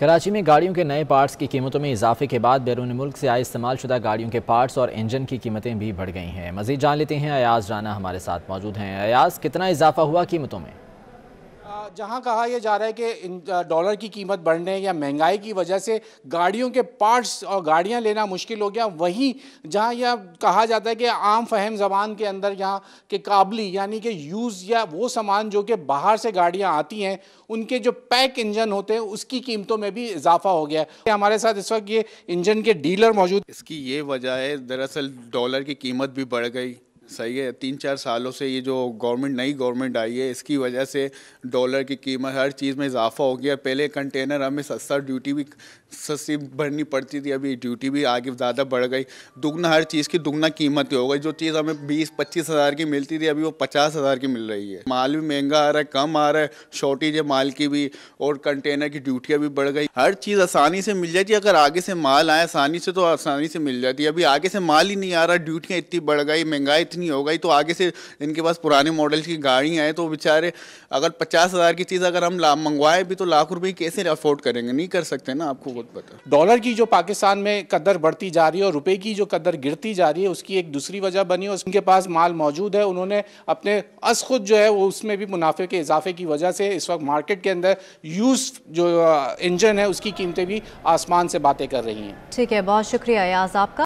कराची में गाड़ियों के नए पार्ट्स की कीमतों में इजाफे के बाद बैरून मुल्क से आए इस्तेमाल शुदा गाड़ियों के पार्ट्स और इंजन की कीमतें भी बढ़ गई हैं मजीद जान लेते हैं अयाज राना हमारे साथ मौजूद हैं अयाज कितना इजाफा हुआ कीमतों में जहां कहा यह जा रहा है कि डॉलर की कीमत बढ़ने या महंगाई की वजह से गाड़ियों के पार्ट्स और गाड़ियां लेना मुश्किल हो गया वहीं जहां यह कहा जाता है कि आम फहम जबान के अंदर यहाँ के काबली यानी कि यूज़ या वो सामान जो कि बाहर से गाड़ियां आती हैं उनके जो पैक इंजन होते हैं उसकी कीमतों में भी इजाफा हो गया है हमारे साथ इस वक्त ये इंजन के डीलर मौजूद इसकी ये वजह है दरअसल डॉलर की कीमत भी बढ़ गई सही है तीन चार सालों से ये जो गवर्नमेंट नई गवर्नमेंट आई है इसकी वजह से डॉलर की कीमत हर चीज़ में इजाफा हो गया पहले कंटेनर हमें सस्ता ड्यूटी भी सस्ती भरनी पड़ती थी अभी ड्यूटी भी आगे ज़्यादा बढ़ गई दुगना हर चीज़ की दुगना कीमत हो गई जो चीज़ हमें बीस पच्चीस हज़ार की मिलती थी अभी वो पचास हज़ार की मिल रही है माल भी महंगा आ रहा है कम आ रहा है शॉर्टेज है माल की भी और कंटेनर की ड्यूटियाँ भी बढ़ गई हर चीज़ आसानी से मिल जाती है अगर आगे से माल आए आसानी से तो आसानी से मिल जाती है अभी आगे से माल ही नहीं आ रहा ड्यूटियाँ इतनी बढ़ गई महंगाई इतनी नहीं होगा ही तो आगे से इनके पास पुराने मॉडल की गाड़ियाँ हैं तो बेचारे अगर पचास हज़ार की चीज़ अगर हम ला मंगवाए भी तो लाख रुपए कैसे अफोर्ड करेंगे नहीं कर सकते ना आपको खुद पता डॉलर की जो पाकिस्तान में कदर बढ़ती जा रही है और रुपये की जो कदर गिरती जा रही है उसकी एक दूसरी वजह बनी और उनके पास माल मौजूद है उन्होंने अपने अस खुद जो है वो उसमें भी मुनाफे के इजाफे की वजह से इस वक्त मार्केट के अंदर यूज जो इंजन uh, है उसकी कीमतें भी आसमान से बातें कर रही हैं ठीक है बहुत शुक्रिया याज आपका